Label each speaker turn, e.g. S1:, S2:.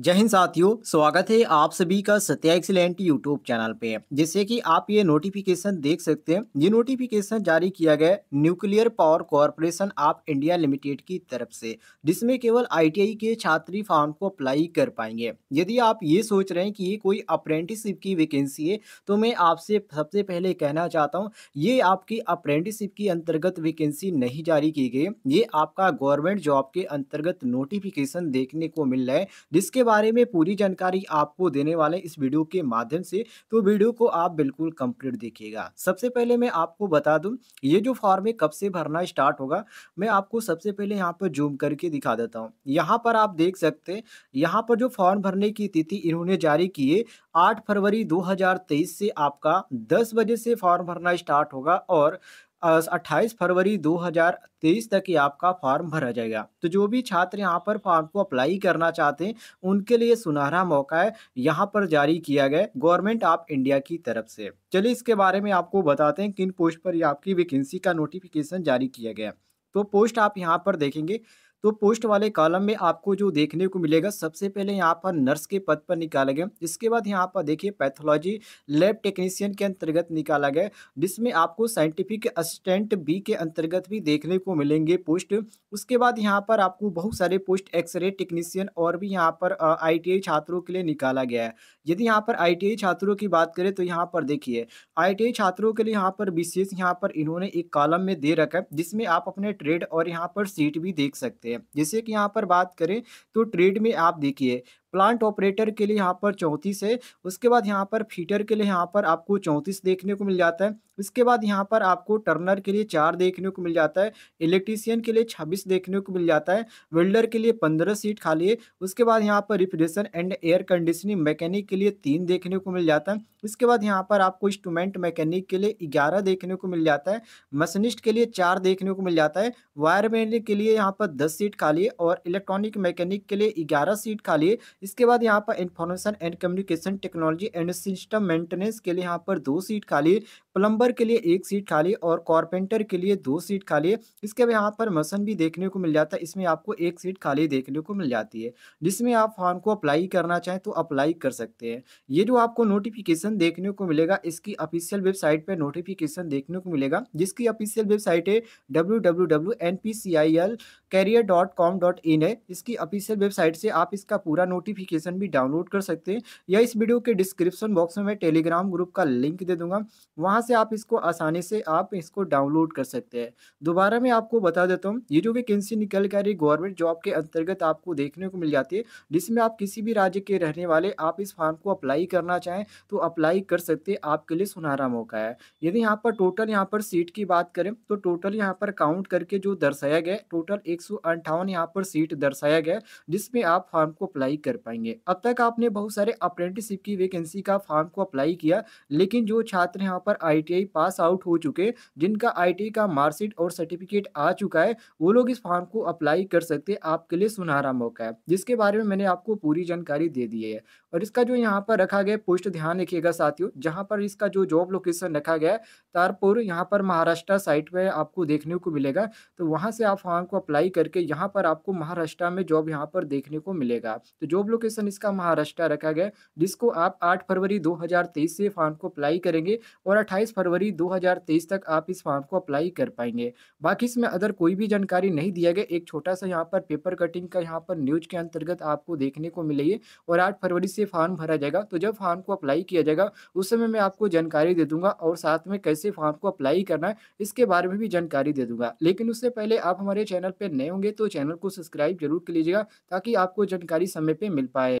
S1: जय हिंद साथियों स्वागत है आप सभी का सत्या एक्सीलेंट यूट्यूब चैनल पे जिससे कि आप ये नोटिफिकेशन देख सकते हैं ये नोटिफिकेशन जारी किया गया nuclear power corporation of India limited की तरफ से जिसमें केवल आईटीआई के छात्री फॉर्म को अप्लाई कर पाएंगे यदि आप ये सोच रहे हैं कि ये कोई अप्रेंटिसिप की वैकेंसी है तो मैं आपसे सबसे पहले कहना चाहता हूँ ये आपकी अप्रेंटिसिप की अंतर्गत वैकेंसी नहीं जारी की गई ये आपका गवर्नमेंट जॉब के अंतर्गत नोटिफिकेशन देखने को मिल रहा है जिसके बारे में पूरी जानकारी आपको देने वाले इस वीडियो के माध्यम से तो वीडियो को आप बिल्कुल कंप्लीट देखिएगा सबसे पहले मैं आपको बता दूं ये जो फॉर्म है कब से भरना स्टार्ट होगा मैं आपको सबसे पहले यहाँ पर जूम करके दिखा देता हूँ यहाँ पर आप देख सकते हैं यहाँ पर जो फॉर्म भरने की तिथि इन्होंने जारी की है आठ फरवरी दो से आपका दस बजे से फॉर्म भरना स्टार्ट होगा और अट्ठाईस फरवरी 2023 तक ही आपका फॉर्म भरा जाएगा तो जो भी छात्र यहाँ पर फॉर्म को अप्लाई करना चाहते हैं उनके लिए सुनहरा मौका है यहाँ पर जारी किया गया गवर्नमेंट ऑफ इंडिया की तरफ से चलिए इसके बारे में आपको बताते हैं किन पोस्ट पर आपकी वैकेंसी का नोटिफिकेशन जारी किया गया तो पोस्ट आप यहाँ पर देखेंगे तो पोस्ट वाले कॉलम में आपको जो देखने को मिलेगा सबसे पहले यहाँ पर नर्स के पद पर निकाला गया इसके बाद यहाँ पर देखिए पैथोलॉजी लैब टेक्नीशियन के अंतर्गत निकाला गया जिसमें आपको साइंटिफिक असिस्टेंट बी के अंतर्गत भी देखने को मिलेंगे पोस्ट उसके बाद यहाँ पर आपको बहुत सारे पोस्ट एक्सरे टेक्नीशियन और भी यहाँ पर आई छात्रों के लिए निकाला गया है यदि यहाँ पर आई छात्रों की बात करें तो यहाँ पर देखिए आई छात्रों के लिए यहाँ पर विशेष यहाँ पर इन्होंने एक कॉलम में दे रखा है जिसमें आप अपने ट्रेड और यहाँ पर सीट भी देख सकते हैं है जैसे कि यहाँ पर बात करें तो ट्रेड में आप देखिए प्लांट ऑपरेटर के लिए यहाँ पर चौंतीस है उसके बाद यहाँ पर फीटर के लिए यहाँ पर आपको चौंतीस देखने को मिल जाता है इसके बाद यहाँ पर आपको टर्नर के लिए चार देखने को मिल जाता है इलेक्ट्रीशियन के लिए छब्बीस देखने को मिल जाता है वेल्डर के लिए पंद्रह सीट खाली है उसके बाद यहाँ पर refrigeration and air conditioning mechanic के लिए तीन देखने को मिल जाता है इसके बाद यहाँ पर आपको इंस्ट्रूमेंट मैकेनिक के लिए ग्यारह देखने को मिल जाता है मशीनिस्ट के लिए चार देखने को मिल जाता है वायर के लिए यहाँ पर दस सीट खाली है और इलेक्ट्रॉनिक मैकेनिक के लिए ग्यारह सीट खाली है इसके बाद यहाँ पर information and communication technology and system maintenance के लिए यहाँ पर दो सीट खाली है प्लम्बर के लिए एक सीट खाली और कॉरपेंटर के लिए दो सीट खाली है इसके बाद यहाँ पर मसन भी देखने को मिल जाता है इसमें आपको एक सीट खाली देखने को मिल जाती है जिसमें आप फॉर्म को अप्लाई करना चाहें तो अप्लाई कर सकते हैं ये जो आपको नोटिफिकेशन देखने को मिलेगा इसकी ऑफिशियल वेबसाइट पर नोटिफिकेशन देखने को मिलेगा जिसकी ऑफिशियल वेबसाइट है डब्ल्यू है इसकी ऑफिशियल वेबसाइट से आप इसका पूरा नोटिफिकेशन भी डाउनलोड कर सकते हैं या इस वीडियो के डिस्क्रिप्शन बॉक्स में मैं टेलीग्राम ग्रुप का लिंक दे दूंगा वहाँ से आप इसको आसानी से आप इसको डाउनलोड कर सकते हैं दोबारा मैं आपको बता देता हूँ ये जो वैकेंसी निकल कर रही गवर्नमेंट जॉब के अंतर्गत आपको देखने को मिल जाती है जिसमें आप किसी भी राज्य के रहने वाले आप इस फॉर्म को अप्लाई करना चाहें तो अप्लाई कर सकते हैं आपके लिए सुनहरा मौका है यदि यहाँ पर टोटल यहाँ पर सीट की बात करें तो टोटल यहाँ पर काउंट करके जो दर्शाया गया टोटल एक सौ यहाँ पर सीट दर्शाया गया जिसमें आप फॉर्म को अप्लाई कर पाएंगे अब तक आपने बहुत सारे अप्रेंटिसिप की वैकेंसी का फॉर्म को अप्लाई किया लेकिन जो छात्र यहाँ पर आई आईटीआई पास आउट हो चुके जिनका आईटीआई का मार्कशीट और सर्टिफिकेट आ चुका है वो लोग इस फॉर्म को अप्लाई कर सकते हैं आपके लिए सुनहरा मौका है जिसके बारे में मैंने आपको पूरी जानकारी दे दी है और इसका जो यहाँ पर रखा गया पोस्ट ध्यान रखिएगा साथियों जहाँ पर इसका जो जॉब लोकेशन रखा गया है तारपुर यहाँ पर महाराष्ट्र साइट पर आपको देखने को मिलेगा तो वहाँ से आप फॉर्म को अप्लाई करके यहाँ पर आपको महाराष्ट्र में जॉब यहाँ पर देखने को मिलेगा तो जॉब लोकेशन इसका महाराष्ट्र रखा गया जिसको आप आठ फरवरी दो से फॉर्म को अप्लाई करेंगे और 28 फरवरी 2023 तक आप इस फॉर्म को अप्लाई कर पाएंगे बाकी इसमें अदर कोई भी जानकारी नहीं दिया गया एक छोटा सा यहाँ पर पेपर कटिंग का यहाँ पर न्यूज के अंतर्गत आपको देखने को मिलेगी और आठ फरवरी से फॉर्म भरा जाएगा तो जब फॉर्म को अप्लाई किया जाएगा उस समय मैं आपको जानकारी दे दूंगा और साथ में कैसे फॉर्म को अप्लाई करना है इसके बारे में भी जानकारी दे दूंगा लेकिन उससे पहले आप हमारे चैनल पर नए होंगे तो चैनल को सब्सक्राइब जरूर कर लीजिएगा ताकि आपको जानकारी समय पर मिल पाए